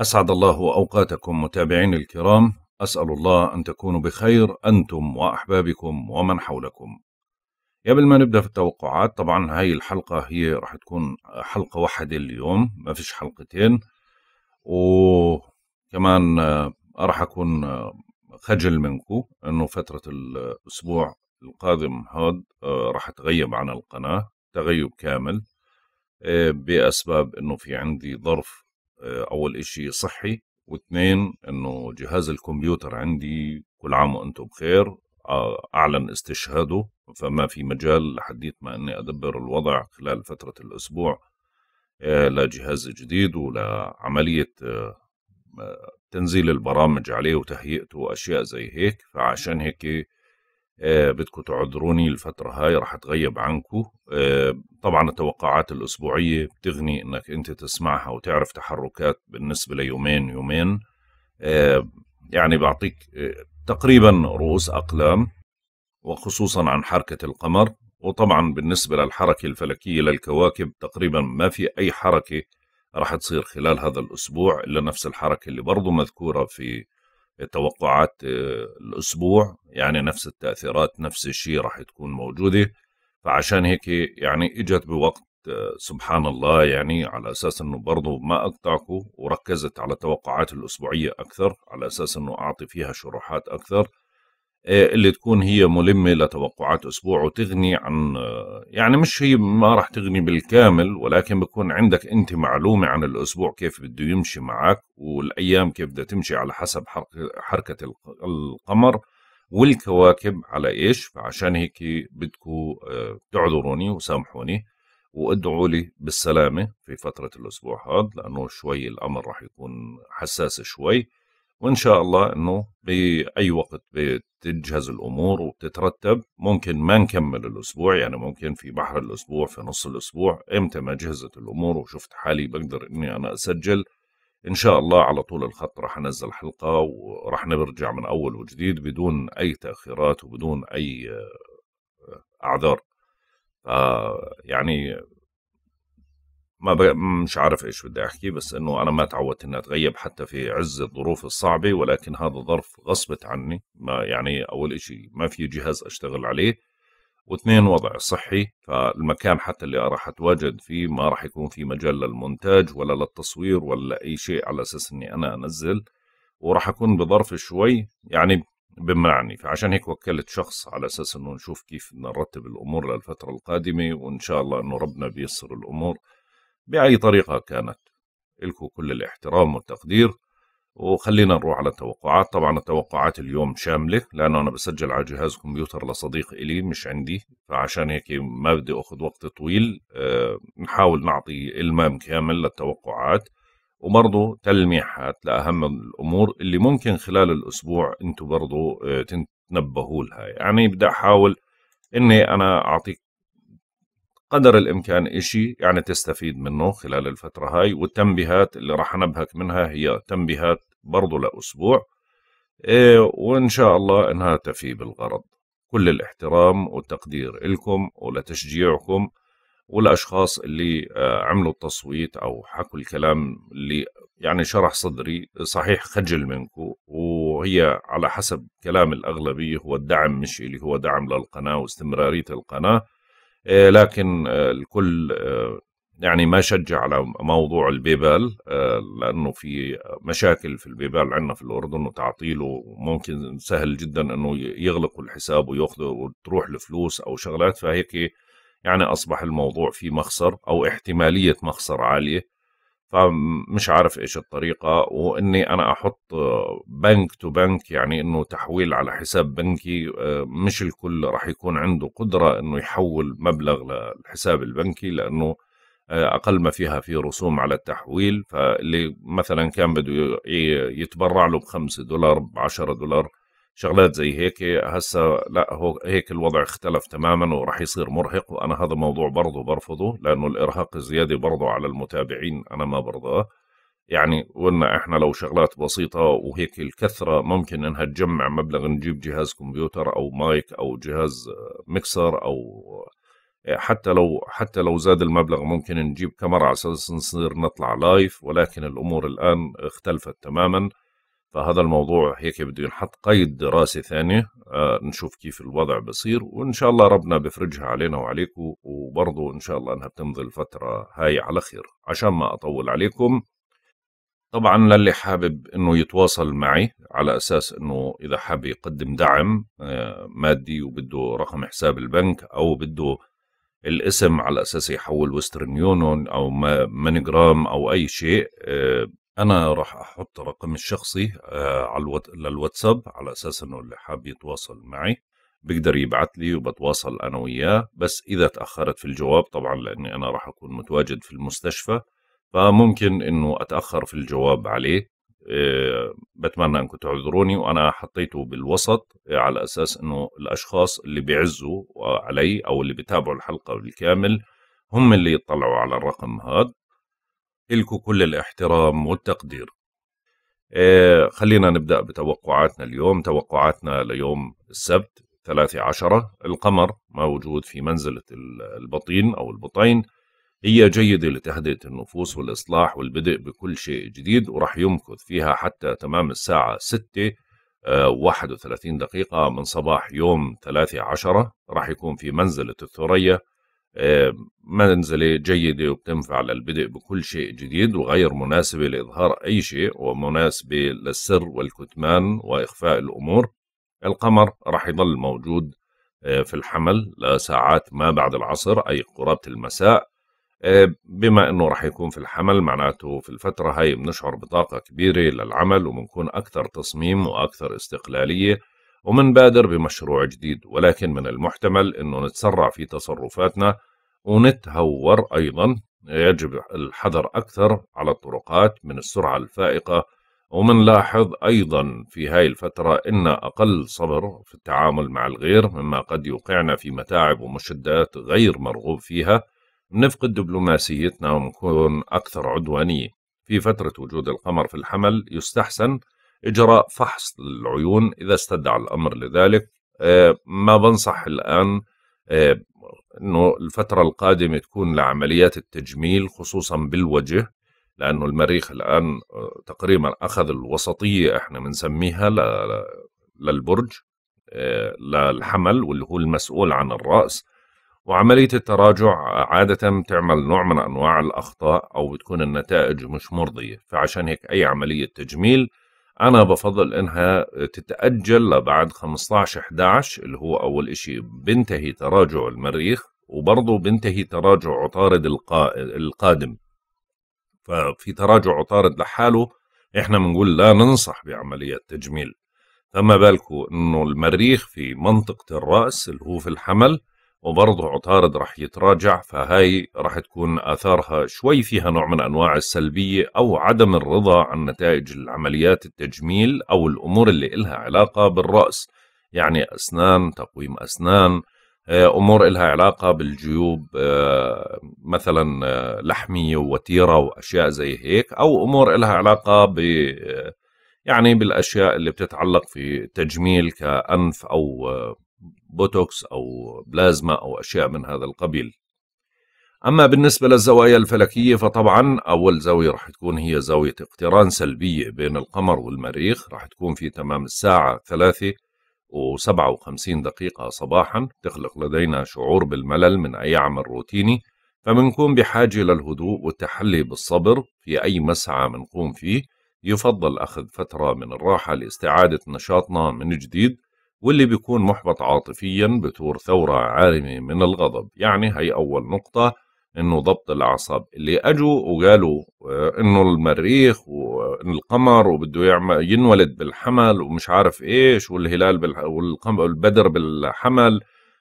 أسعد الله أوقاتكم متابعين الكرام أسأل الله أن تكونوا بخير أنتم وأحبابكم ومن حولكم قبل ما نبدأ في التوقعات طبعا هاي الحلقة هي راح تكون حلقة واحدة اليوم ما فيش حلقتين وكمان راح أكون خجل منكم أنه فترة الأسبوع القادم هاد راح أتغيب عن القناة تغيب كامل بأسباب أنه في عندي ظرف آه، اول اشي صحي واثنين انه جهاز الكمبيوتر عندي كل عام وانتم بخير آه، اعلن استشهاده فما في مجال لحديت ما اني ادبر الوضع خلال فتره الاسبوع آه، لجهاز جديد ولعمليه تنزيل البرامج عليه وتهيئته واشياء زي هيك فعشان هيك آه، بدكم تعذروني الفترة هاي رح تغيب عنكم آه، طبعا التوقعات الأسبوعية بتغني إنك أنت تسمعها وتعرف تحركات بالنسبة ليومين يومين آه، يعني بعطيك تقريبا رؤوس أقلام وخصوصا عن حركة القمر وطبعا بالنسبة للحركة الفلكية للكواكب تقريبا ما في أي حركة رح تصير خلال هذا الأسبوع إلا نفس الحركة اللي برضو مذكورة في توقعات آه، الأسبوع يعني نفس التأثيرات نفس الشيء راح تكون موجودة فعشان هيك يعني إجت بوقت آه، سبحان الله يعني على أساس أنه برضه ما أقطعكم وركزت على توقعات الأسبوعية أكثر على أساس أنه أعطي فيها شروحات أكثر آه، اللي تكون هي ملمة لتوقعات أسبوع وتغني عن آه، يعني مش هي ما راح تغني بالكامل ولكن بكون عندك أنت معلومة عن الأسبوع كيف بده يمشي معك والأيام كيف بدها تمشي على حسب حركة القمر والكواكب على إيش فعشان هيك بدكم آه، تعذروني وسامحوني وادعوا لي بالسلامة في فترة الأسبوع هذا لأنه شوي الأمر راح يكون حساس شوي وان شاء الله انه باي وقت بتجهز الامور وبتترتب ممكن ما نكمل الاسبوع يعني ممكن في بحر الاسبوع في نص الاسبوع امتى ما جهزت الامور وشفت حالي بقدر اني انا اسجل ان شاء الله على طول الخط رح انزل حلقه ورح نرجع من اول وجديد بدون اي تاخيرات وبدون اي آه، اعذار يعني ما ب... مش عارف ايش بدي احكي بس انه انا ما تعودت اني اتغيب حتى في عز الظروف الصعبه ولكن هذا ظرف غصبت عني ما يعني اول شيء ما في جهاز اشتغل عليه واثنين وضع صحي فالمكان حتى اللي راح اتواجد فيه ما راح يكون في مجال للمونتاج ولا للتصوير ولا اي شيء على اساس اني انا انزل وراح اكون بظرف شوي يعني بمنعني فعشان هيك وكلت شخص على اساس انه نشوف كيف نرتب الامور للفتره القادمه وان شاء الله انه ربنا بيسر الامور بأي طريقة كانت لكم كل الاحترام والتقدير وخلينا نروح على التوقعات طبعا التوقعات اليوم شاملة لأنه أنا بسجل على جهاز كمبيوتر لصديق إلي مش عندي فعشان هيك ما بدي أخذ وقت طويل أه نحاول نعطي إلمام كامل للتوقعات وبرضه تلميحات لأهم الأمور اللي ممكن خلال الأسبوع أنتوا برضه آه، تنتبهوا لها يعني بدي أحاول إني أنا أعطيك قدر الإمكان إشي يعني تستفيد منه خلال الفترة هاي والتنبيهات اللي راح أنبهك منها هي تنبيهات برضو لأسبوع إيه وإن شاء الله إنها تفي بالغرض كل الاحترام والتقدير لكم ولتشجيعكم والأشخاص اللي آه، عملوا التصويت أو حكوا الكلام اللي يعني شرح صدري صحيح خجل منكم وهي على حسب كلام الأغلبية هو الدعم مش اللي هو دعم للقناة واستمرارية القناة آه، لكن آه، الكل آه، يعني ما شجع على موضوع البيبال لانه في مشاكل في البيبال عندنا في الاردن وتعطيله ممكن سهل جدا انه يغلقوا الحساب وياخذوا وتروح الفلوس او شغلات فهيك يعني اصبح الموضوع في مخسر او احتماليه مخسر عاليه فمش عارف ايش الطريقه واني انا احط بنك تو بنك يعني انه تحويل على حساب بنكي آه، مش الكل راح يكون عنده قدره انه يحول مبلغ للحساب البنكي لانه آه، اقل ما فيها في رسوم على التحويل فاللي مثلا كان بده يتبرع له ب 5 دولار ب 10 دولار شغلات زي هيك هسه لا هو هيك الوضع اختلف تماما وراح يصير مرهق وانا هذا الموضوع برضه برفضه لانه الارهاق الزياده برضه على المتابعين انا ما برضاه يعني قلنا احنا لو شغلات بسيطه وهيك الكثره ممكن انها تجمع مبلغ نجيب جهاز كمبيوتر او مايك او جهاز ميكسر او حتى لو حتى لو زاد المبلغ ممكن نجيب كاميرا على اساس نصير نطلع لايف ولكن الامور الان اختلفت تماما فهذا الموضوع هيك بده ينحط قيد دراسة ثانية آه نشوف كيف الوضع بصير وإن شاء الله ربنا بفرجها علينا وعليكم وبرضه إن شاء الله أنها بتمضي الفترة هاي على خير عشان ما أطول عليكم طبعا للي حابب انه يتواصل معي على اساس انه اذا حاب يقدم دعم آه، مادي وبده رقم حساب البنك او بده الاسم على اساس يحول وسترن يونون او مانيجرام او اي شيء آه، انا راح احط رقمي الشخصي آه، على للواتساب على اساس انه اللي حاب يتواصل معي بيقدر يبعث لي وبتواصل انا وياه بس اذا تاخرت في الجواب طبعا لاني انا راح اكون متواجد في المستشفى فممكن انه اتاخر في الجواب عليه آه، بتمنى انكم تعذروني وانا حطيته بالوسط آه، على اساس انه الاشخاص اللي بيعزوا علي او اللي بيتابعوا الحلقه بالكامل هم اللي يطلعوا على الرقم هذا لكم كل الاحترام والتقدير إيه خلينا نبدأ بتوقعاتنا اليوم توقعاتنا ليوم السبت 3 عشرة القمر موجود في منزلة البطين أو البطين هي جيدة لتهدئة النفوس والإصلاح والبدء بكل شيء جديد ورح يمكث فيها حتى تمام الساعة 6 31 آه، دقيقة من صباح يوم 13 راح يكون في منزلة الثريا آه، منزلة جيدة وبتنفع للبدء بكل شيء جديد وغير مناسبة لإظهار أي شيء ومناسبة للسر والكتمان وإخفاء الأمور القمر رح يضل موجود آه، في الحمل لساعات ما بعد العصر أي قرابة المساء آه، بما أنه رح يكون في الحمل معناته في الفترة هاي بنشعر بطاقة كبيرة للعمل وبنكون أكثر تصميم وأكثر استقلالية ومنبادر بمشروع جديد ولكن من المحتمل أنه نتسرع في تصرفاتنا ونتهور أيضا يجب الحذر أكثر على الطرقات من السرعة الفائقة ومنلاحظ أيضا في هاي الفترة إن أقل صبر في التعامل مع الغير مما قد يوقعنا في متاعب ومشدات غير مرغوب فيها نفقد دبلوماسيتنا نعم ونكون أكثر عدوانية في فترة وجود القمر في الحمل يستحسن إجراء فحص العيون إذا استدعى الأمر لذلك أه، ما بنصح الآن انه الفتره القادمه تكون لعمليات التجميل خصوصا بالوجه لانه المريخ الان آه، تقريبا اخذ الوسطيه احنا بنسميها للبرج آه، للحمل واللي هو المسؤول عن الراس وعمليه التراجع عاده بتعمل نوع من انواع الاخطاء او بتكون النتائج مش مرضيه فعشان هيك اي عمليه تجميل انا بفضل انها تتاجل لبعد 15 11 اللي هو اول شيء بينتهي تراجع المريخ وبرضه بينتهي تراجع عطارد القادم ففي تراجع عطارد لحاله احنا بنقول لا ننصح بعمليه تجميل فما بالكو انه المريخ في منطقه الراس اللي هو في الحمل وبرضه عطارد راح يتراجع فهاي راح تكون اثارها شوي فيها نوع من انواع السلبيه او عدم الرضا عن نتائج العمليات التجميل او الامور اللي إلها علاقه بالراس يعني اسنان تقويم اسنان آه، امور إلها علاقه بالجيوب آه، مثلا آه، لحميه ووتيره واشياء زي هيك او امور إلها علاقه ب يعني بالاشياء اللي بتتعلق في تجميل كانف او بوتوكس أو بلازما أو أشياء من هذا القبيل أما بالنسبة للزوايا الفلكية فطبعا أول زاوية راح تكون هي زاوية اقتران سلبية بين القمر والمريخ راح تكون في تمام الساعة ثلاثة و57 دقيقة صباحا تخلق لدينا شعور بالملل من أي عمل روتيني فمنكون بحاجة للهدوء والتحلي بالصبر في أي مسعى منقوم فيه يفضل أخذ فترة من الراحة لاستعادة نشاطنا من جديد واللي بيكون محبط عاطفيا بتور ثورة عارمة من الغضب يعني هي أول نقطة إنه ضبط الأعصاب اللي أجوا وقالوا آه، إنه المريخ والقمر وبده يعمل ينولد بالحمل ومش عارف إيش والهلال والبدر بالحمل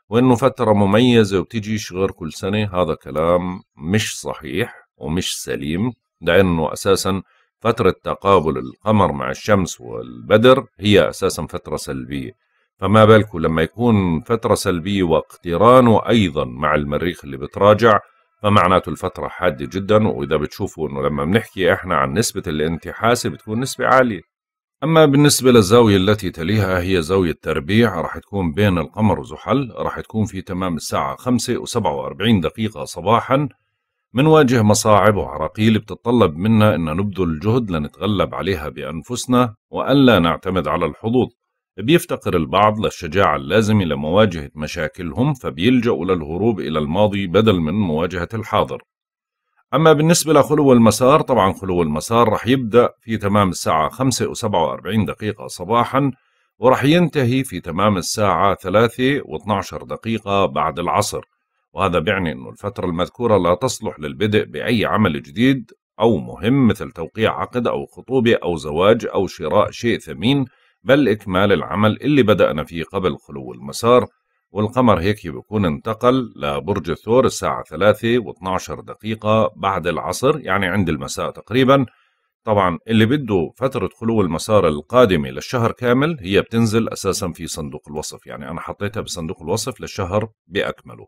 وإنه فترة مميزة وبتيجي غير كل سنة هذا كلام مش صحيح ومش سليم لأنه أساساً فترة تقابل القمر مع الشمس والبدر هي أساسا فترة سلبية فما بالك لما يكون فترة سلبية واقترانه أيضا مع المريخ اللي بتراجع فمعناته الفترة حادة جدا وإذا بتشوفوا أنه لما بنحكي إحنا عن نسبة الانتحاسة بتكون نسبة عالية أما بالنسبة للزاوية التي تليها هي زاوية تربيع راح تكون بين القمر وزحل راح تكون في تمام الساعة 5 و47 دقيقة صباحا منواجه مصاعب وعراقيل بتتطلب منا أن نبذل جهد لنتغلب عليها بأنفسنا وألا نعتمد على الحظوظ بيفتقر البعض للشجاعة اللازمة لمواجهة مشاكلهم فبيلجأوا للهروب إلى الماضي بدل من مواجهة الحاضر أما بالنسبة لخلو المسار طبعا خلو المسار رح يبدأ في تمام الساعة 5 و47 دقيقة صباحا ورح ينتهي في تمام الساعة 3 و12 دقيقة بعد العصر وهذا بيعني أن الفترة المذكورة لا تصلح للبدء بأي عمل جديد أو مهم مثل توقيع عقد أو خطوبة أو زواج أو شراء شيء ثمين بل إكمال العمل اللي بدأنا فيه قبل خلو المسار والقمر هيك بيكون انتقل لبرج الثور الساعة 3 و12 دقيقة بعد العصر يعني عند المساء تقريبا طبعا اللي بده فترة خلو المسار القادمة للشهر كامل هي بتنزل أساسا في صندوق الوصف يعني أنا حطيتها بصندوق الوصف للشهر بأكمله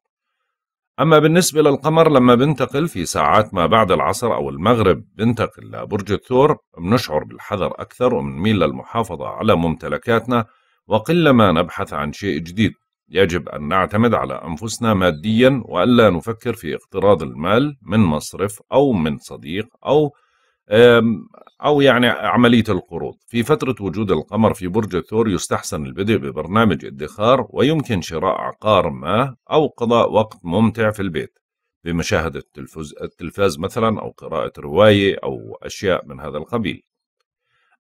أما بالنسبة للقمر لما بنتقل في ساعات ما بعد العصر أو المغرب بنتقل لبرج الثور بنشعر بالحذر أكثر وبنميل للمحافظة على ممتلكاتنا وقلما نبحث عن شيء جديد يجب أن نعتمد على أنفسنا ماديا وألا نفكر في اقتراض المال من مصرف أو من صديق أو أو يعني عملية القروض في فترة وجود القمر في برج الثور يستحسن البدء ببرنامج ادخار ويمكن شراء عقار ما أو قضاء وقت ممتع في البيت بمشاهدة التلفاز, التلفاز مثلا أو قراءة رواية أو أشياء من هذا القبيل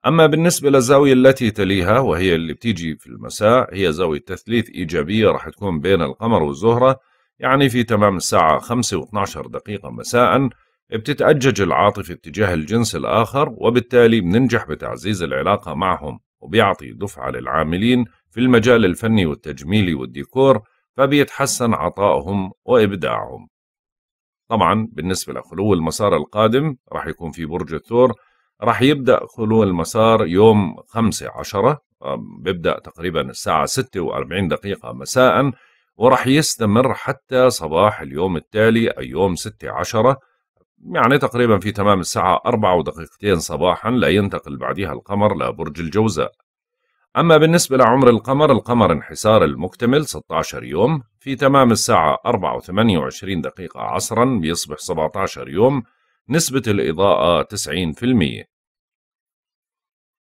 أما بالنسبة للزاوية التي تليها وهي اللي بتيجي في المساء هي زاوية تثليث إيجابية راح تكون بين القمر والزهرة يعني في تمام الساعة 5 و12 دقيقة مساءً بتتأجج العاطفة اتجاه الجنس الآخر وبالتالي بننجح بتعزيز العلاقة معهم وبيعطي دفعة للعاملين في المجال الفني والتجميلي والديكور فبيتحسن عطائهم وإبداعهم طبعا بالنسبة لخلو المسار القادم راح يكون في برج الثور راح يبدأ خلو المسار يوم 5 عشرة بيبدأ تقريبا الساعة 6 دقيقة مساء وراح يستمر حتى صباح اليوم التالي أي يوم 6 عشرة يعني تقريبا في تمام الساعة أربعة ودقيقتين صباحا لا ينتقل بعدها القمر لبرج الجوزاء أما بالنسبة لعمر القمر القمر انحسار المكتمل 16 يوم في تمام الساعة 4 و 28 دقيقة عصرا بيصبح 17 يوم نسبة الإضاءة 90%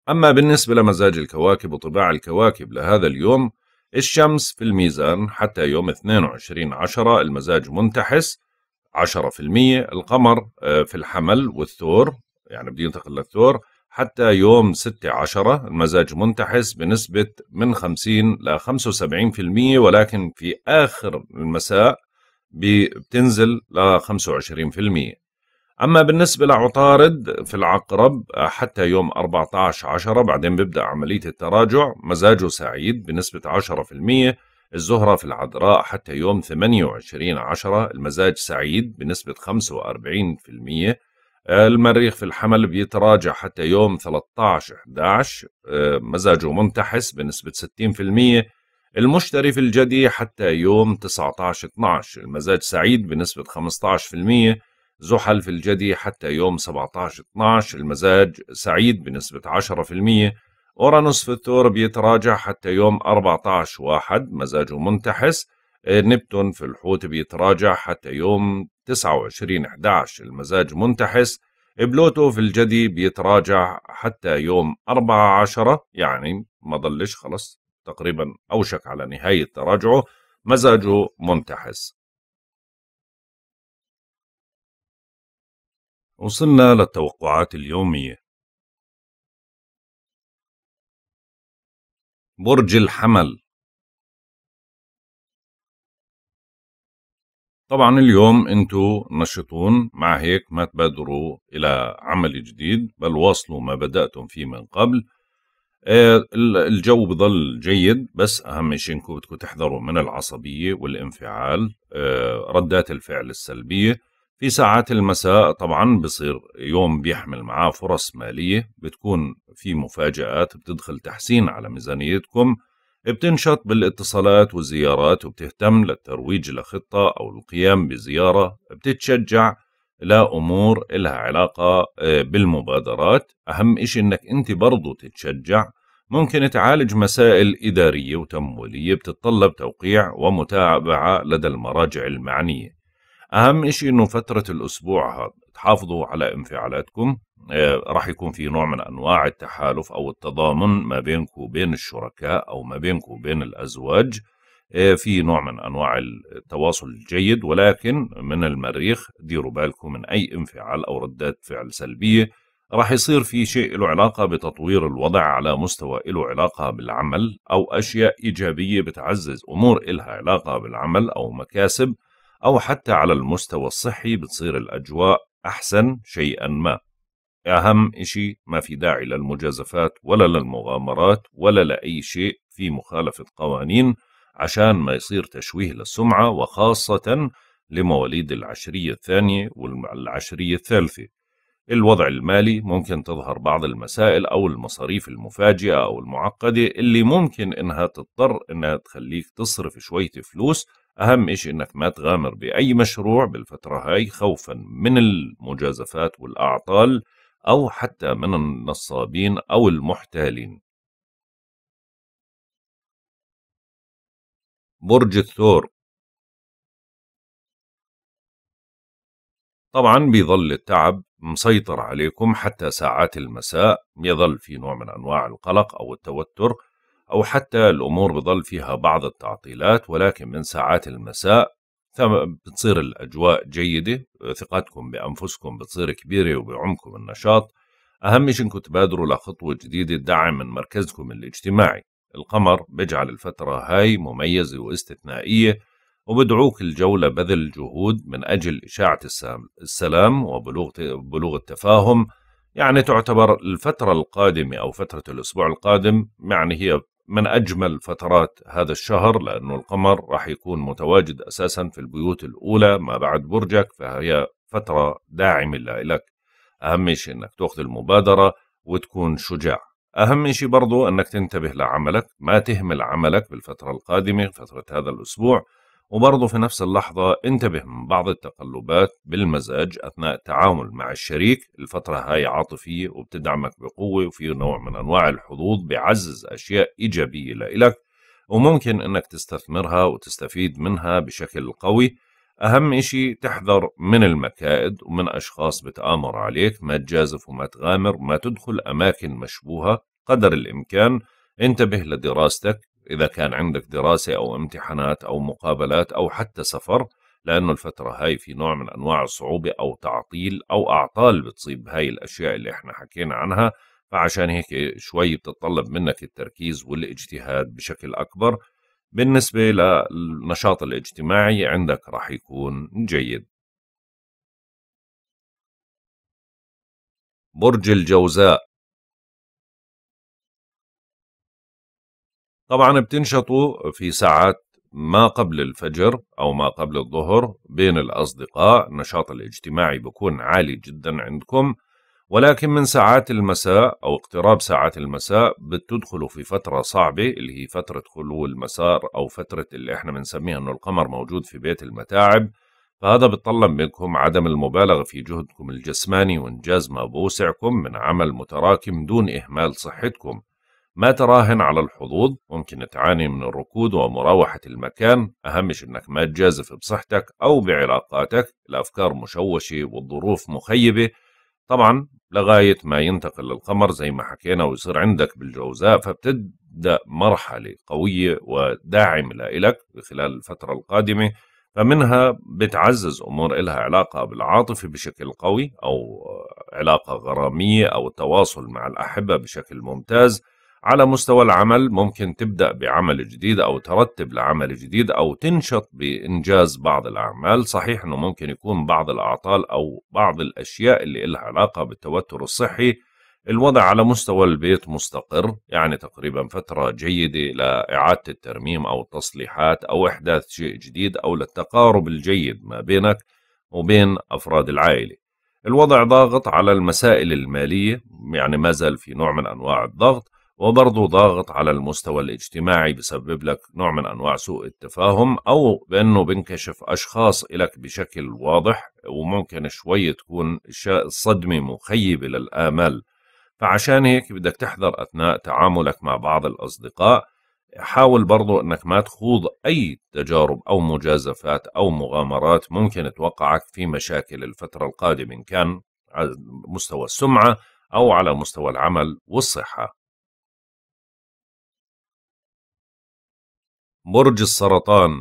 أما بالنسبة لمزاج الكواكب وطباع الكواكب لهذا اليوم الشمس في الميزان حتى يوم 22 عشرة المزاج منتحس 10% القمر آه، في الحمل والثور يعني ينتقل للثور حتى يوم 6 10 المزاج منتحس بنسبة من 50 ل 75% ولكن في آخر المساء بتنزل ل 25% أما بالنسبة لعطارد في العقرب آه، حتى يوم 14 10 بعدين بيبدأ عملية التراجع مزاجه سعيد بنسبة 10% الزهرة في العذراء حتى يوم 28 عشرة المزاج سعيد بنسبة 45% المريخ في الحمل بيتراجع حتى يوم 13 11 آه، مزاجه منتحس بنسبة 60% المشتري في الجدي حتى يوم 19 12 المزاج سعيد بنسبة 15% زحل في الجدي حتى يوم 17 12 المزاج سعيد بنسبة 10% أورانوس في الثور بيتراجع حتى يوم 14 واحد مزاجه منتحس آه، نبتون في الحوت بيتراجع حتى يوم 29 11 المزاج منتحس بلوتو في الجدي بيتراجع حتى يوم 14 يعني ما ضلش خلص تقريبا أوشك على نهاية تراجعه مزاجه منتحس وصلنا للتوقعات اليومية برج الحمل طبعا اليوم انتو نشطون مع هيك ما تبادروا الى عمل جديد بل واصلوا ما بداتم فيه من قبل آه، الجو بضل جيد بس اهم شيء انكم بدكم تحذروا من العصبيه والانفعال آه، ردات الفعل السلبيه في ساعات المساء طبعا بصير يوم بيحمل معاه فرص مالية بتكون في مفاجآت بتدخل تحسين على ميزانيتكم بتنشط بالاتصالات والزيارات وبتهتم للترويج لخطة أو القيام بزيارة بتتشجع لأمور إلها علاقة آه، بالمبادرات أهم إشي إنك أنت برضو تتشجع ممكن تعالج مسائل إدارية وتمويلية بتتطلب توقيع ومتابعة لدى المراجع المعنية اهم شيء انه فتره الاسبوع هذا تحافظوا على انفعالاتكم آه، راح يكون في نوع من انواع التحالف او التضامن ما بينكم وبين الشركاء او ما بينكم وبين الازواج آه، في نوع من انواع التواصل الجيد ولكن من المريخ ديروا بالكم من اي انفعال او ردات فعل سلبيه راح يصير في شيء له علاقة بتطوير الوضع على مستوى له علاقة بالعمل أو أشياء إيجابية بتعزز أمور إلها علاقة بالعمل أو مكاسب أو حتى على المستوى الصحي بتصير الأجواء أحسن شيئا ما أهم إشي ما في داعي للمجازفات ولا للمغامرات ولا لأي شيء في مخالفة قوانين عشان ما يصير تشويه للسمعة وخاصة لمواليد العشرية الثانية والعشرية الثالثة الوضع المالي ممكن تظهر بعض المسائل أو المصاريف المفاجئة أو المعقدة اللي ممكن إنها تضطر إنها تخليك تصرف شوية فلوس أهم إشي إنك ما تغامر بأي مشروع بالفترة هاي خوفا من المجازفات والأعطال أو حتى من النصابين أو المحتالين برج الثور طبعا بيظل التعب مسيطر عليكم حتى ساعات المساء يظل في نوع من أنواع القلق أو التوتر أو حتى الأمور بظل فيها بعض التعطيلات ولكن من ساعات المساء بتصير الأجواء جيدة ثقتكم بأنفسكم بتصير كبيرة وبعمكم النشاط أهم شيء إنكم تبادروا لخطوة جديدة تدعم من مركزكم الاجتماعي القمر بيجعل الفترة هاي مميزة واستثنائية وبدعوك الجولة بذل جهود من أجل إشاعة السلام وبلوغ التفاهم يعني تعتبر الفترة القادمة أو فترة الأسبوع القادم يعني هي من أجمل فترات هذا الشهر لأنه القمر راح يكون متواجد أساسا في البيوت الأولى ما بعد برجك فهي فترة داعمة لك أهم شيء أنك تأخذ المبادرة وتكون شجاع أهم شيء برضو أنك تنتبه لعملك ما تهمل عملك بالفترة القادمة فترة هذا الأسبوع وبرضه في نفس اللحظة انتبه من بعض التقلبات بالمزاج أثناء التعامل مع الشريك الفترة هاي عاطفية وبتدعمك بقوة وفي نوع من أنواع الحظوظ بيعزز أشياء إيجابية لإلك وممكن أنك تستثمرها وتستفيد منها بشكل قوي أهم إشي تحذر من المكائد ومن أشخاص بتآمر عليك ما تجازف وما تغامر ما تدخل أماكن مشبوهة قدر الإمكان انتبه لدراستك إذا كان عندك دراسة أو امتحانات أو مقابلات أو حتى سفر لأنه الفترة هاي في نوع من أنواع الصعوبة أو تعطيل أو أعطال بتصيب هاي الأشياء اللي احنا حكينا عنها فعشان هيك شوي بتتطلب منك التركيز والاجتهاد بشكل أكبر بالنسبة للنشاط الاجتماعي عندك راح يكون جيد برج الجوزاء طبعا بتنشطوا في ساعات ما قبل الفجر أو ما قبل الظهر بين الأصدقاء النشاط الاجتماعي بكون عالي جدا عندكم ولكن من ساعات المساء أو اقتراب ساعات المساء بتدخلوا في فترة صعبة اللي هي فترة خلو المسار أو فترة اللي احنا بنسميها أنه القمر موجود في بيت المتاعب فهذا بتطلب منكم عدم المبالغة في جهدكم الجسماني وإنجاز ما بوسعكم من عمل متراكم دون إهمال صحتكم ما تراهن على الحظوظ ممكن تعاني من الركود ومراوحة المكان أهم أنك ما تجازف بصحتك أو بعلاقاتك الأفكار مشوشة والظروف مخيبة طبعا لغاية ما ينتقل للقمر زي ما حكينا ويصير عندك بالجوزاء فبتبدأ مرحلة قوية وداعمة لإلك خلال الفترة القادمة فمنها بتعزز أمور إلها علاقة بالعاطفة بشكل قوي أو علاقة غرامية أو التواصل مع الأحبة بشكل ممتاز على مستوى العمل ممكن تبدأ بعمل جديد أو ترتب لعمل جديد أو تنشط بإنجاز بعض الأعمال صحيح أنه ممكن يكون بعض الأعطال أو بعض الأشياء اللي إلها علاقة بالتوتر الصحي الوضع على مستوى البيت مستقر يعني تقريبا فترة جيدة لإعادة الترميم أو التصليحات أو إحداث شيء جديد أو للتقارب الجيد ما بينك وبين أفراد العائلة الوضع ضاغط على المسائل المالية يعني ما زال في نوع من أنواع الضغط وبرضه ضاغط على المستوى الاجتماعي بسبب لك نوع من انواع سوء التفاهم او بانه بينكشف اشخاص الك بشكل واضح وممكن شوي تكون الصدمه مخيبه للامال فعشان هيك بدك تحذر اثناء تعاملك مع بعض الاصدقاء حاول برضو انك ما تخوض اي تجارب او مجازفات او مغامرات ممكن توقعك في مشاكل الفتره القادمه ان كان على مستوى السمعه او على مستوى العمل والصحه برج السرطان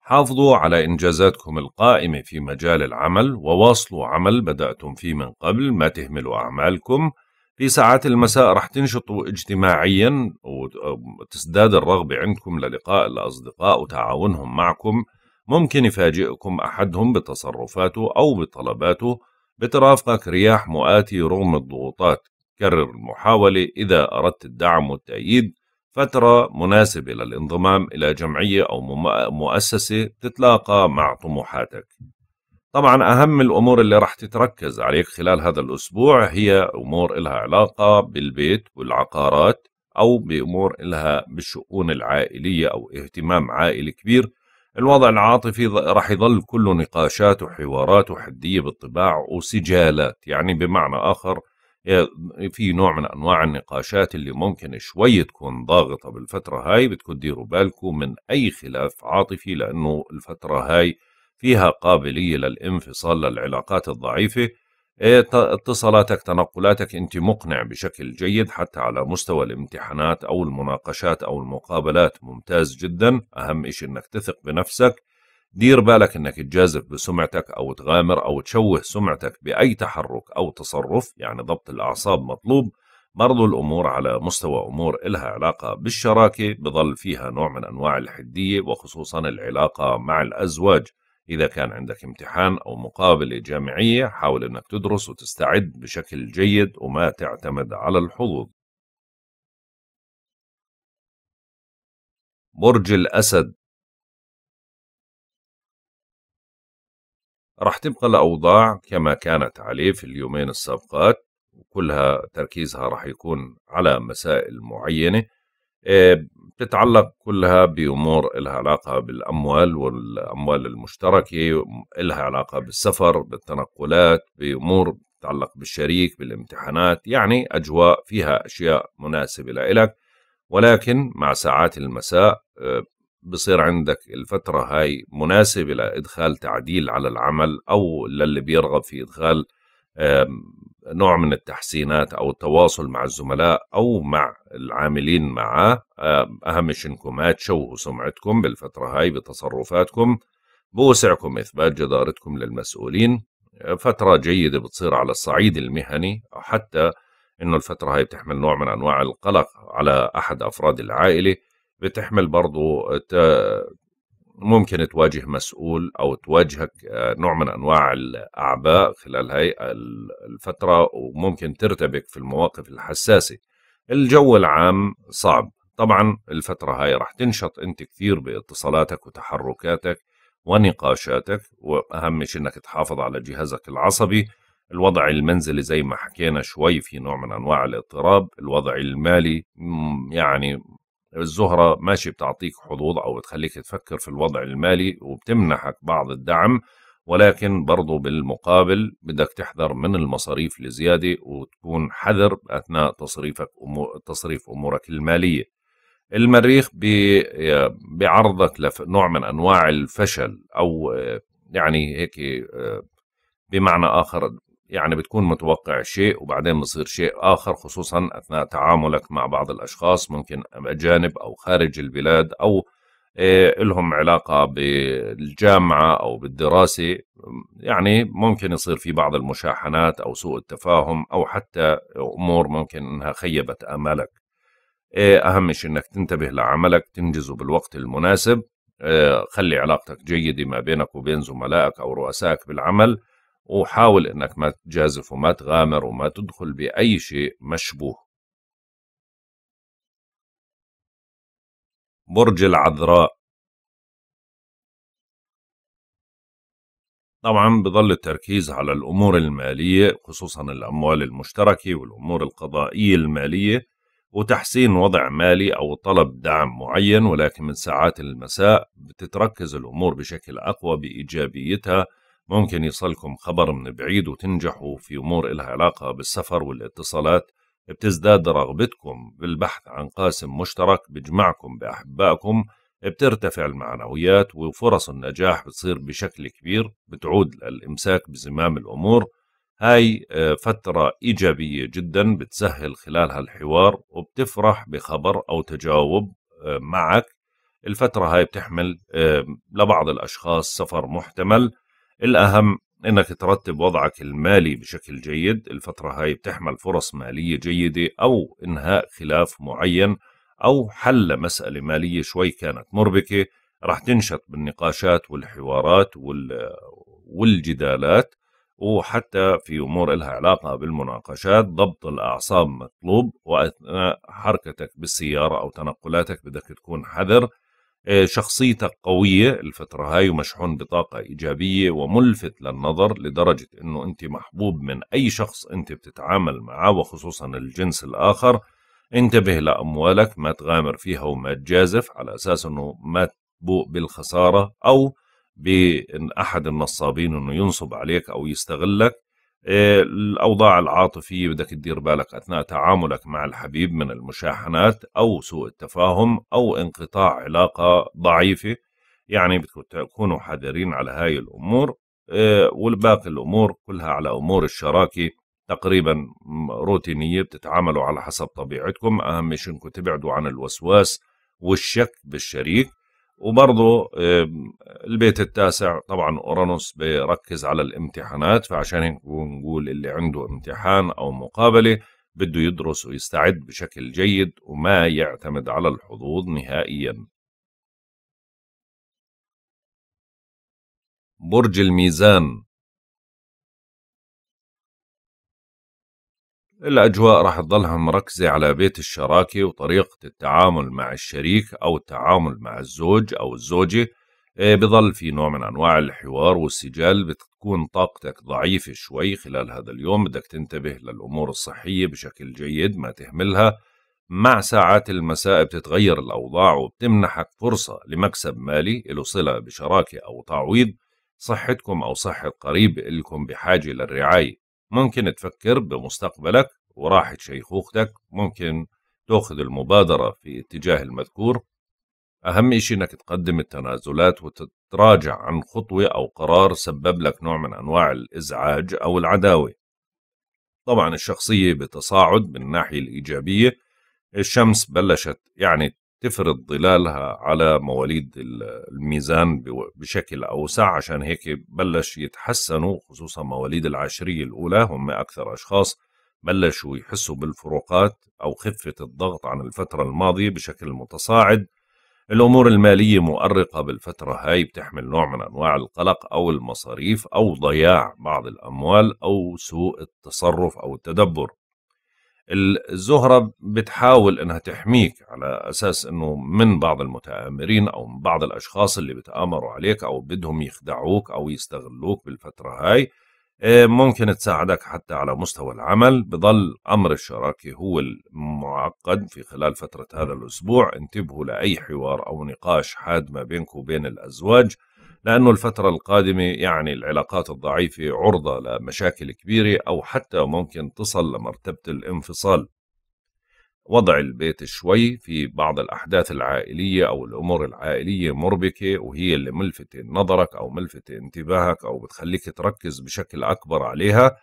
حافظوا على إنجازاتكم القائمة في مجال العمل وواصلوا عمل بدأتم فيه من قبل ما تهملوا أعمالكم في ساعات المساء رح تنشطوا اجتماعيا وتزداد الرغبة عندكم للقاء الأصدقاء وتعاونهم معكم ممكن يفاجئكم أحدهم بتصرفاته أو بطلباته بترافقك رياح مؤاتي رغم الضغوطات كرر المحاولة إذا أردت الدعم والتأييد فترة مناسبة للانضمام إلى جمعية أو مؤسسة تتلاقى مع طموحاتك طبعا أهم الأمور اللي رح تتركز عليك خلال هذا الأسبوع هي أمور إلها علاقة بالبيت والعقارات أو بأمور إلها بالشؤون العائلية أو اهتمام عائلي كبير الوضع العاطفي رح يظل كله نقاشات وحوارات وحدية بالطباع وسجالات يعني بمعنى آخر في نوع من انواع النقاشات اللي ممكن شوي تكون ضاغطه بالفتره هاي بدكم ديروا بالكم من اي خلاف عاطفي لانه الفتره هاي فيها قابليه للانفصال للعلاقات الضعيفه إيه، اتصالاتك تنقلاتك انت مقنع بشكل جيد حتى على مستوى الامتحانات او المناقشات او المقابلات ممتاز جدا اهم شيء انك تثق بنفسك دير بالك انك تجازف بسمعتك او تغامر او تشوه سمعتك باي تحرك او تصرف يعني ضبط الاعصاب مطلوب برضو الامور على مستوى امور إلها علاقه بالشراكه بظل فيها نوع من انواع الحديه وخصوصا العلاقه مع الازواج إذا كان عندك امتحان أو مقابلة جامعية حاول أنك تدرس وتستعد بشكل جيد وما تعتمد على الحظوظ برج الأسد راح تبقى الأوضاع كما كانت عليه في اليومين السابقات وكلها تركيزها راح يكون على مسائل معينة آه، تتعلق كلها بأمور إلها علاقة بالأموال والأموال المشتركة إلها علاقة بالسفر بالتنقلات بأمور تتعلق بالشريك بالامتحانات يعني أجواء فيها أشياء مناسبة لإلك ولكن مع ساعات المساء آه، بصير عندك الفترة هاي مناسبة لإدخال تعديل على العمل أو للي بيرغب في إدخال نوع من التحسينات أو التواصل مع الزملاء أو مع العاملين معه أهم شيء إنكم ما تشوهوا سمعتكم بالفترة هاي بتصرفاتكم بوسعكم إثبات جدارتكم للمسؤولين فترة جيدة بتصير على الصعيد المهني أو حتى إنه الفترة هاي بتحمل نوع من أنواع القلق على أحد أفراد العائلة بتحمل برضو ممكن تواجه مسؤول او تواجهك آه، نوع من انواع الاعباء خلال هاي الفتره وممكن ترتبك في المواقف الحساسه الجو العام صعب طبعا الفتره هاي رح تنشط انت كثير باتصالاتك وتحركاتك ونقاشاتك واهم شيء انك تحافظ على جهازك العصبي الوضع المنزلي زي ما حكينا شوي في نوع من انواع الاضطراب الوضع المالي يعني الزهره ماشي بتعطيك حظوظ او بتخليك تفكر في الوضع المالي وبتمنحك بعض الدعم ولكن برضو بالمقابل بدك تحذر من المصاريف الزياده وتكون حذر اثناء تصريفك تصريف امورك الماليه. المريخ بيعرضك لنوع من انواع الفشل او يعني هيك آه، بمعنى اخر يعني بتكون متوقع شيء وبعدين بصير شيء آخر خصوصا أثناء تعاملك مع بعض الأشخاص ممكن أجانب أو خارج البلاد أو آه، لهم علاقة بالجامعة أو بالدراسة يعني ممكن يصير في بعض المشاحنات أو سوء التفاهم أو حتى أمور ممكن أنها خيبت آمالك آه، أهم شيء أنك تنتبه لعملك تنجزه بالوقت المناسب آه، خلي علاقتك جيدة ما بينك وبين زملائك أو رؤسائك بالعمل وحاول انك ما تجازف وما تغامر وما تدخل باي شيء مشبوه برج العذراء طبعا بظل التركيز على الأمور المالية خصوصا الأموال المشتركة والأمور القضائية المالية وتحسين وضع مالي أو طلب دعم معين ولكن من ساعات المساء بتتركز الأمور بشكل أقوى بإيجابيتها ممكن يصلكم خبر من بعيد وتنجحوا في أمور إلها علاقة بالسفر والاتصالات بتزداد رغبتكم بالبحث عن قاسم مشترك بجمعكم بأحبائكم بترتفع المعنويات وفرص النجاح بتصير بشكل كبير بتعود للإمساك بزمام الأمور هاي آه، فترة إيجابية جدا بتسهل خلالها الحوار وبتفرح بخبر أو تجاوب آه، معك الفترة هاي بتحمل آه، لبعض الأشخاص سفر محتمل الأهم إنك ترتب وضعك المالي بشكل جيد الفترة هاي بتحمل فرص مالية جيدة أو إنهاء خلاف معين أو حل مسألة مالية شوي كانت مربكة رح تنشط بالنقاشات والحوارات وال... والجدالات وحتى في أمور إلها علاقة بالمناقشات ضبط الأعصاب مطلوب وأثناء حركتك بالسيارة أو تنقلاتك بدك تكون حذر آه، شخصيتك قوية الفترة هاي ومشحون بطاقة إيجابية وملفت للنظر لدرجة أنه أنت محبوب من أي شخص أنت بتتعامل معه وخصوصا الجنس الآخر انتبه لأموالك ما تغامر فيها وما تجازف على أساس أنه ما تبوء بالخسارة أو بأحد النصابين أنه ينصب عليك أو يستغلك إيه، الأوضاع العاطفية بدك تدير بالك أثناء تعاملك مع الحبيب من المشاحنات أو سوء التفاهم أو انقطاع علاقة ضعيفة يعني بدكم تكونوا حذرين على هاي الأمور إيه، والباقي الأمور كلها على أمور الشراكة تقريبا روتينية بتتعاملوا على حسب طبيعتكم أهم شيء أنكم تبعدوا عن الوسواس والشك بالشريك وبرضه البيت التاسع طبعا اورانوس بيركز على الامتحانات فعشان هيك بنقول اللي عنده امتحان او مقابله بده يدرس ويستعد بشكل جيد وما يعتمد على الحظوظ نهائيا برج الميزان الأجواء راح تظلها مركزة على بيت الشراكة وطريقة التعامل مع الشريك أو التعامل مع الزوج أو الزوجة إيه، بظل في نوع من أنواع الحوار والسجال بتكون طاقتك ضعيفة شوي خلال هذا اليوم بدك تنتبه للأمور الصحية بشكل جيد ما تهملها مع ساعات المساء بتتغير الأوضاع وبتمنحك فرصة لمكسب مالي له صلة بشراكة أو تعويض صحتكم أو صحة قريب إلكم بحاجة للرعاية ممكن تفكر بمستقبلك وراحة شيخوختك ممكن تأخذ المبادرة في اتجاه المذكور أهم إشي أنك تقدم التنازلات وتتراجع عن خطوة أو قرار سبب لك نوع من أنواع الإزعاج أو العداوة طبعا الشخصية بتصاعد من الناحية الإيجابية الشمس بلشت يعني تفرض ظلالها على مواليد الميزان بشكل أوسع عشان هيك بلش يتحسنوا خصوصا مواليد العشرية الأولى هم أكثر أشخاص بلشوا يحسوا بالفروقات أو خفة الضغط عن الفترة الماضية بشكل متصاعد الأمور المالية مؤرقة بالفترة هاي بتحمل نوع من أنواع القلق أو المصاريف أو ضياع بعض الأموال أو سوء التصرف أو التدبر الزهره بتحاول انها تحميك على اساس انه من بعض المتآمرين او من بعض الاشخاص اللي بتآمروا عليك او بدهم يخدعوك او يستغلوك بالفتره هاي آه، ممكن تساعدك حتى على مستوى العمل بضل امر الشراكه هو المعقد في خلال فتره هذا الاسبوع انتبهوا لاي حوار او نقاش حاد ما بينك وبين الازواج لأنه الفترة القادمة يعني العلاقات الضعيفة عرضة لمشاكل كبيرة أو حتى ممكن تصل لمرتبة الانفصال وضع البيت شوي في بعض الأحداث العائلية أو الأمور العائلية مربكة وهي اللي ملفتة نظرك أو ملفتة انتباهك أو بتخليك تركز بشكل أكبر عليها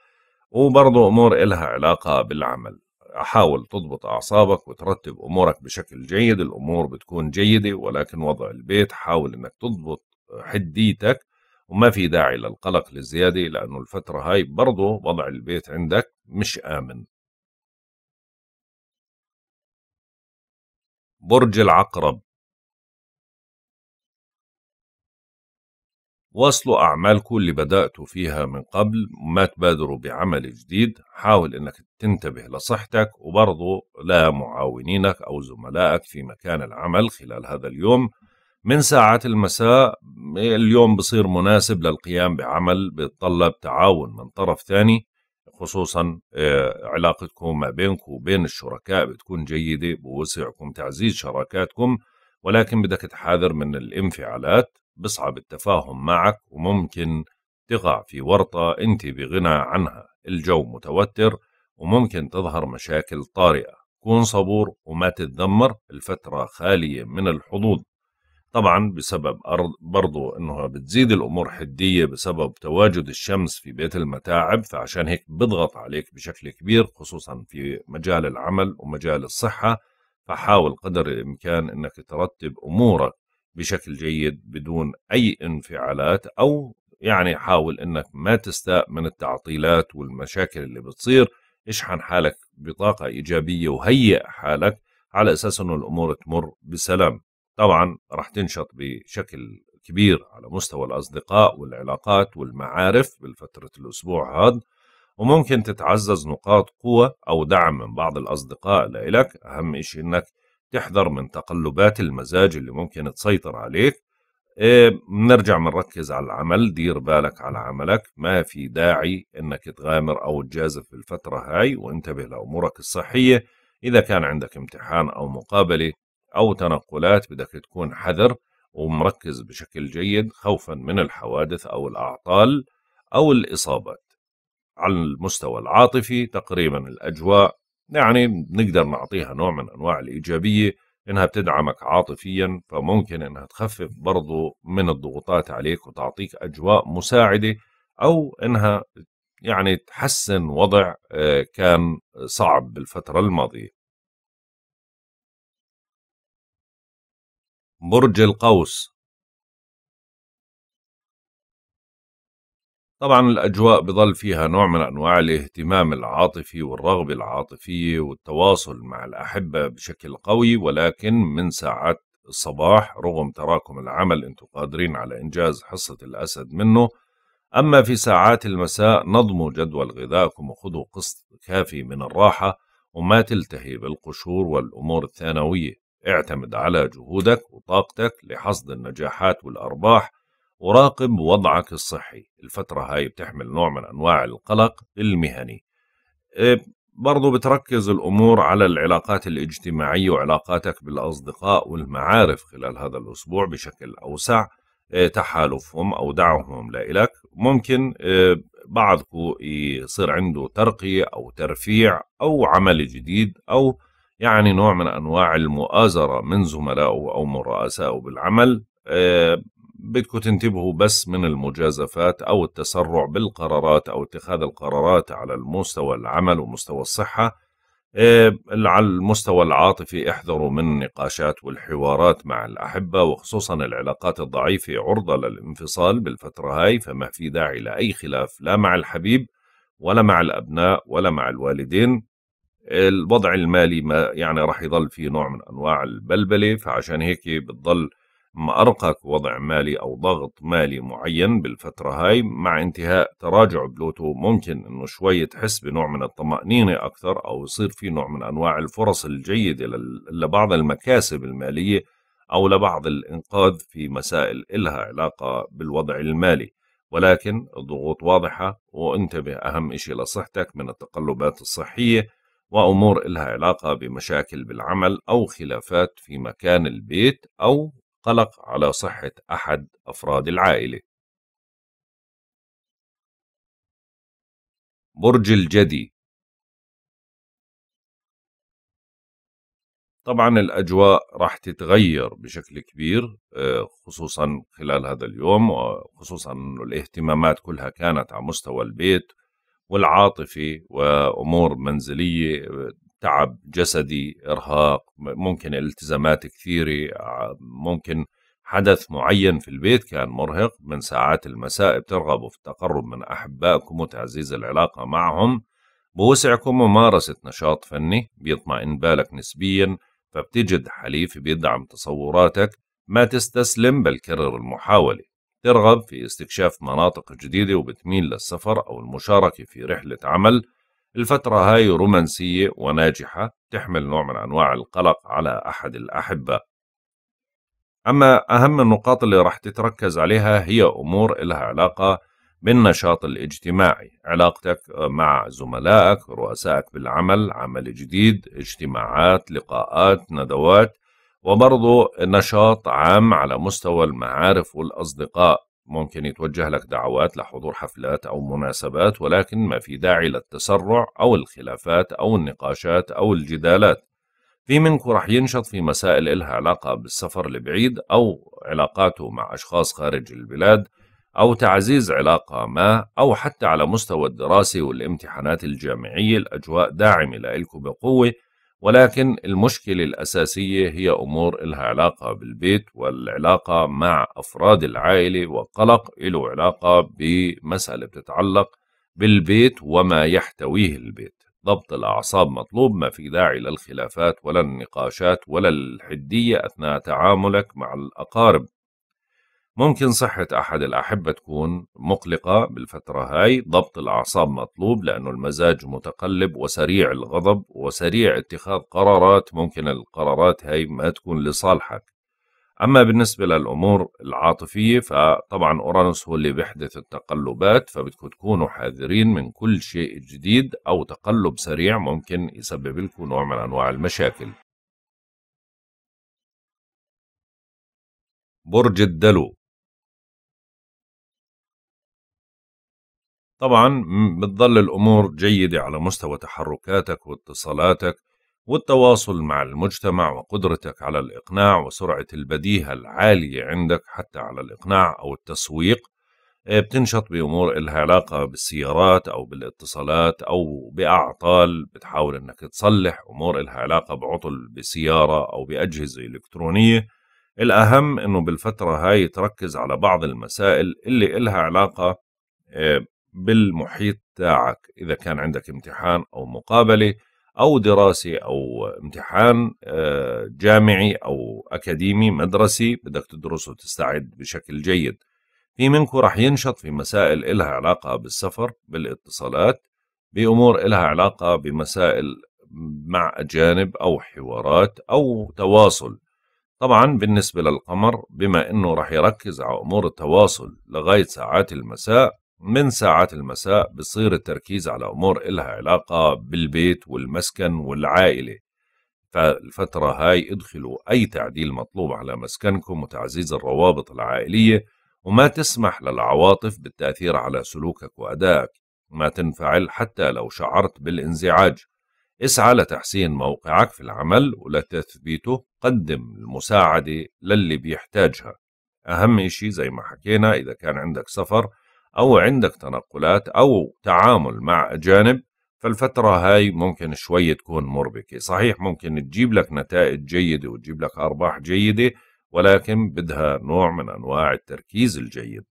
وبرضه أمور إلها علاقة بالعمل حاول تضبط أعصابك وترتب أمورك بشكل جيد الأمور بتكون جيدة ولكن وضع البيت حاول أنك تضبط حديتك وما في داعي للقلق للزيادة لأنه الفترة هاي برضه وضع البيت عندك مش آمن برج العقرب وصلوا أعمالكم اللي بدأتوا فيها من قبل ما تبادروا بعمل جديد حاول أنك تنتبه لصحتك وبرضه لمعاونينك أو زملائك في مكان العمل خلال هذا اليوم من ساعات المساء اليوم بصير مناسب للقيام بعمل بيتطلب تعاون من طرف ثاني خصوصا آه، علاقتكم ما بينكم وبين الشركاء بتكون جيدة بوسعكم تعزيز شراكاتكم ولكن بدك تحاذر من الانفعالات بصعب التفاهم معك وممكن تقع في ورطة أنت بغنى عنها الجو متوتر وممكن تظهر مشاكل طارئة كون صبور وما تتذمر الفترة خالية من الحظوظ طبعا بسبب برضو انها بتزيد الامور حديه بسبب تواجد الشمس في بيت المتاعب فعشان هيك بضغط عليك بشكل كبير خصوصا في مجال العمل ومجال الصحه فحاول قدر الامكان انك ترتب امورك بشكل جيد بدون اي انفعالات او يعني حاول انك ما تستاء من التعطيلات والمشاكل اللي بتصير اشحن حالك بطاقه ايجابيه وهيئ حالك على اساس انه الامور تمر بسلام طبعا راح تنشط بشكل كبير على مستوى الأصدقاء والعلاقات والمعارف بالفترة الأسبوع هذا وممكن تتعزز نقاط قوة أو دعم من بعض الأصدقاء لإلك أهم إشي إنك تحذر من تقلبات المزاج اللي ممكن تسيطر عليك بنرجع إيه، بنركز على العمل دير بالك على عملك ما في داعي انك تغامر او تجازف بالفترة هاي وانتبه لامورك الصحية اذا كان عندك امتحان او مقابلة أو تنقلات بدك تكون حذر ومركز بشكل جيد خوفا من الحوادث أو الأعطال أو الإصابات على المستوى العاطفي تقريبا الأجواء يعني بنقدر نعطيها نوع من أنواع الإيجابية إنها بتدعمك عاطفيا فممكن إنها تخفف برضو من الضغوطات عليك وتعطيك أجواء مساعدة أو إنها يعني تحسن وضع آه، كان صعب بالفترة الماضية برج القوس طبعا الأجواء بظل فيها نوع من أنواع الاهتمام العاطفي والرغبة العاطفية والتواصل مع الأحبة بشكل قوي ولكن من ساعات الصباح رغم تراكم العمل انتم قادرين على إنجاز حصة الأسد منه أما في ساعات المساء نظموا جدول غذائكم وخذوا قسط كافي من الراحة وما تلتهي بالقشور والأمور الثانوية اعتمد على جهودك وطاقتك لحصد النجاحات والأرباح وراقب وضعك الصحي الفترة هاي بتحمل نوع من أنواع القلق المهني آه، برضو بتركز الأمور على العلاقات الاجتماعية وعلاقاتك بالأصدقاء والمعارف خلال هذا الأسبوع بشكل أوسع آه، تحالفهم أو دعمهم لإلك ممكن آه، بعضكم يصير عنده ترقية أو ترفيع أو عمل جديد أو يعني نوع من أنواع المؤازرة من زملائه أو من رؤسائه بالعمل آه، بدكم تنتبهوا بس من المجازفات أو التسرع بالقرارات أو اتخاذ القرارات على المستوى العمل ومستوى الصحة آه، على المستوى العاطفي احذروا من النقاشات والحوارات مع الأحبة وخصوصا العلاقات الضعيفة عرضة للانفصال بالفترة هاي فما في داعي لأي خلاف لا مع الحبيب ولا مع الأبناء ولا مع الوالدين الوضع المالي ما يعني راح يضل في نوع من انواع البلبله فعشان هيك بتضل مأرقك وضع مالي او ضغط مالي معين بالفتره هاي مع انتهاء تراجع بلوتو ممكن انه شوي تحس بنوع من الطمأنينه اكثر او يصير في نوع من انواع الفرص الجيده لبعض المكاسب الماليه او لبعض الانقاذ في مسائل إلها علاقه بالوضع المالي ولكن الضغوط واضحه وانتبه اهم شيء لصحتك من التقلبات الصحيه وأمور إلها علاقة بمشاكل بالعمل أو خلافات في مكان البيت أو قلق على صحة أحد أفراد العائلة. برج الجدي طبعا الأجواء راح تتغير بشكل كبير آه، خصوصا خلال هذا اليوم وخصوصا أنه الاهتمامات كلها كانت على مستوى البيت والعاطفي وامور منزليه تعب جسدي ارهاق ممكن التزامات كثيره آه، ممكن حدث معين في البيت كان مرهق من ساعات المساء بترغبوا في التقرب من احبائكم وتعزيز العلاقه معهم بوسعكم ممارسه نشاط فني بيطمئن بالك نسبيا فبتجد حليف بيدعم تصوراتك ما تستسلم بل كرر المحاوله ترغب في استكشاف مناطق جديدة وبتميل للسفر أو المشاركة في رحلة عمل الفترة هاي رومانسية وناجحة تحمل نوع من أنواع القلق على أحد الأحبة أما أهم النقاط اللي رح تتركز عليها هي أمور إلها علاقة بالنشاط الاجتماعي علاقتك مع زملائك رؤسائك بالعمل عمل جديد اجتماعات لقاءات ندوات وبرضه نشاط عام على مستوى المعارف والأصدقاء ممكن يتوجه لك دعوات لحضور حفلات أو مناسبات ولكن ما في داعي للتسرع أو الخلافات أو النقاشات أو الجدالات في منكم رح ينشط في مسائل إلها علاقة بالسفر لبعيد أو علاقاته مع أشخاص خارج البلاد أو تعزيز علاقة ما أو حتى على مستوى الدراسي والامتحانات الجامعية الأجواء داعمة لإلكم بقوة ولكن المشكلة الأساسية هي أمور إلها علاقة بالبيت والعلاقة مع أفراد العائلة وقلق له علاقة بمسألة بتتعلق بالبيت وما يحتويه البيت ضبط الأعصاب مطلوب ما في داعي للخلافات ولا النقاشات ولا الحدية أثناء تعاملك مع الأقارب ممكن صحة أحد الأحبة تكون مقلقة بالفترة هاي ضبط الأعصاب مطلوب لأنه المزاج متقلب وسريع الغضب وسريع اتخاذ قرارات ممكن القرارات هاي ما تكون لصالحك أما بالنسبة للأمور العاطفية فطبعا أورانوس هو اللي بيحدث التقلبات فبدكم تكونوا حذرين من كل شيء جديد أو تقلب سريع ممكن يسبب لكم نوع من أنواع المشاكل برج الدلو طبعا بتظل الأمور جيدة على مستوى تحركاتك واتصالاتك والتواصل مع المجتمع وقدرتك على الإقناع وسرعة البديهة العالية عندك حتى على الإقناع أو التسويق آه، بتنشط بأمور إلها علاقة بالسيارات أو بالاتصالات أو بأعطال بتحاول أنك تصلح أمور إلها علاقة بعطل بسيارة أو بأجهزة إلكترونية الأهم أنه بالفترة هاي تركز على بعض المسائل اللي إلها علاقة آه، بالمحيط تاعك إذا كان عندك امتحان أو مقابلة أو دراسي أو امتحان آه، جامعي أو أكاديمي مدرسي بدك تدرسه وتستعد بشكل جيد في منكم رح ينشط في مسائل إلها علاقة بالسفر بالاتصالات بأمور إلها علاقة بمسائل مع أجانب أو حوارات أو تواصل طبعا بالنسبة للقمر بما أنه رح يركز على أمور التواصل لغاية ساعات المساء من ساعات المساء بصير التركيز على أمور إلها علاقة بالبيت والمسكن والعائلة فالفترة هاي ادخلوا أي تعديل مطلوب على مسكنكم وتعزيز الروابط العائلية وما تسمح للعواطف بالتأثير على سلوكك وأدائك ما تنفعل حتى لو شعرت بالانزعاج اسعى لتحسين موقعك في العمل ولتثبيته قدم المساعدة للي بيحتاجها أهم إشي زي ما حكينا إذا كان عندك سفر أو عندك تنقلات أو تعامل مع أجانب فالفترة هاي ممكن شوي تكون مربكة صحيح ممكن تجيب لك نتائج جيدة وتجيب لك أرباح جيدة ولكن بدها نوع من أنواع التركيز الجيد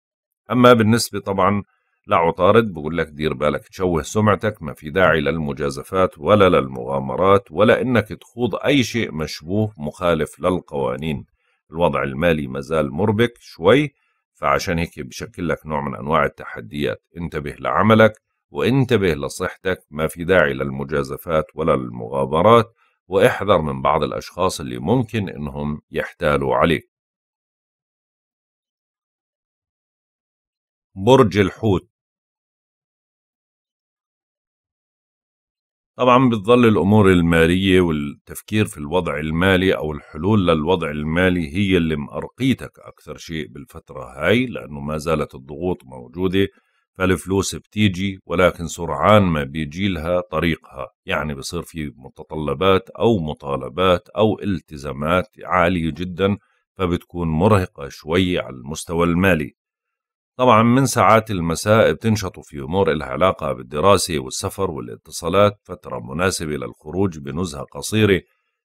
أما بالنسبة طبعا لعطارد بقول لك دير بالك تشوه سمعتك ما في داعي للمجازفات ولا للمغامرات ولا إنك تخوض أي شيء مشبوه مخالف للقوانين الوضع المالي مازال مربك شوي فعشان هيك بشكل لك نوع من أنواع التحديات انتبه لعملك وانتبه لصحتك ما في داعي للمجازفات ولا للمغامرات واحذر من بعض الأشخاص اللي ممكن إنهم يحتالوا عليك برج الحوت طبعا بتظل الأمور المالية والتفكير في الوضع المالي أو الحلول للوضع المالي هي اللي مأرقيتك أكثر شيء بالفترة هاي لأنه ما زالت الضغوط موجودة فالفلوس بتيجي ولكن سرعان ما بيجي لها طريقها يعني بصير في متطلبات أو مطالبات أو التزامات عالية جدا فبتكون مرهقة شوي على المستوى المالي طبعا من ساعات المساء بتنشطوا في أمور إلها علاقة بالدراسة والسفر والاتصالات فترة مناسبة للخروج بنزهة قصيرة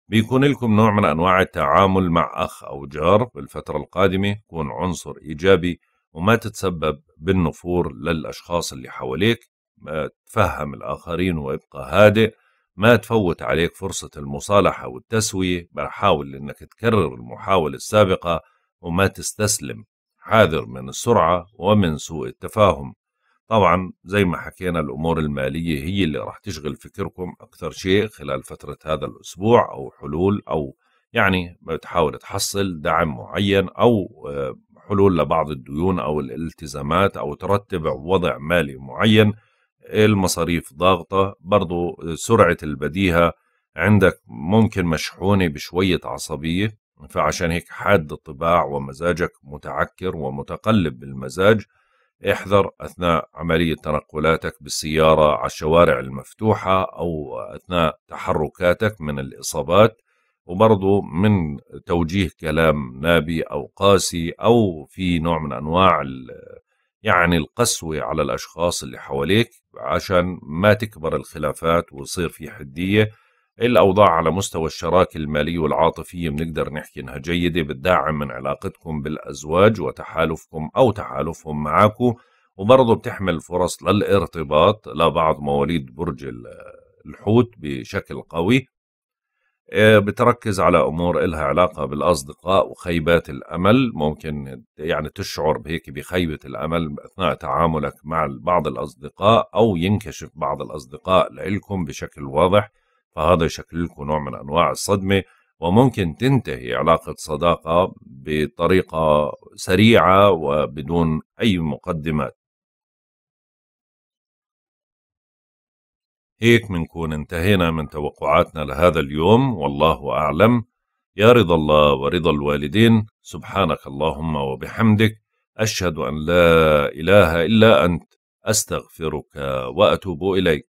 بيكون لكم نوع من أنواع التعامل مع أخ أو جار بالفترة القادمة كون عنصر إيجابي وما تتسبب بالنفور للأشخاص اللي حواليك ما تفهم الآخرين وابقى هادئ ما تفوت عليك فرصة المصالحة والتسوية بحاول أنك تكرر المحاولة السابقة وما تستسلم حاذر من السرعة ومن سوء التفاهم طبعا زي ما حكينا الأمور المالية هي اللي راح تشغل فكركم أكثر شيء خلال فترة هذا الأسبوع أو حلول أو يعني بتحاول تحصل دعم معين أو آه، حلول لبعض الديون أو الالتزامات أو ترتب وضع مالي معين المصاريف ضاغطة برضو سرعة البديهة عندك ممكن مشحونة بشوية عصبية فعشان هيك حاد الطباع ومزاجك متعكر ومتقلب بالمزاج احذر أثناء عملية تنقلاتك بالسيارة على الشوارع المفتوحة أو أثناء تحركاتك من الإصابات وبرضه من توجيه كلام نابي أو قاسي أو في نوع من أنواع يعني القسوة على الأشخاص اللي حواليك عشان ما تكبر الخلافات ويصير في حدية الأوضاع على مستوى الشراكة المالية والعاطفية بنقدر نحكي إنها جيدة بتدعم من علاقتكم بالأزواج وتحالفكم أو تحالفهم معكم وبرضه بتحمل فرص للارتباط لبعض مواليد برج الحوت بشكل قوي آه، بتركز على أمور إلها علاقة بالأصدقاء وخيبات الأمل ممكن يعني تشعر بهيك بخيبة الأمل أثناء تعاملك مع بعض الأصدقاء أو ينكشف بعض الأصدقاء لإلكم بشكل واضح فهذا يشكل لكم نوع من أنواع الصدمة وممكن تنتهي علاقة صداقة بطريقة سريعة وبدون أي مقدمات هيك منكون انتهينا من توقعاتنا لهذا اليوم والله أعلم يا رضا الله ورضا الوالدين سبحانك اللهم وبحمدك أشهد أن لا إله إلا أنت أستغفرك وأتوب إليك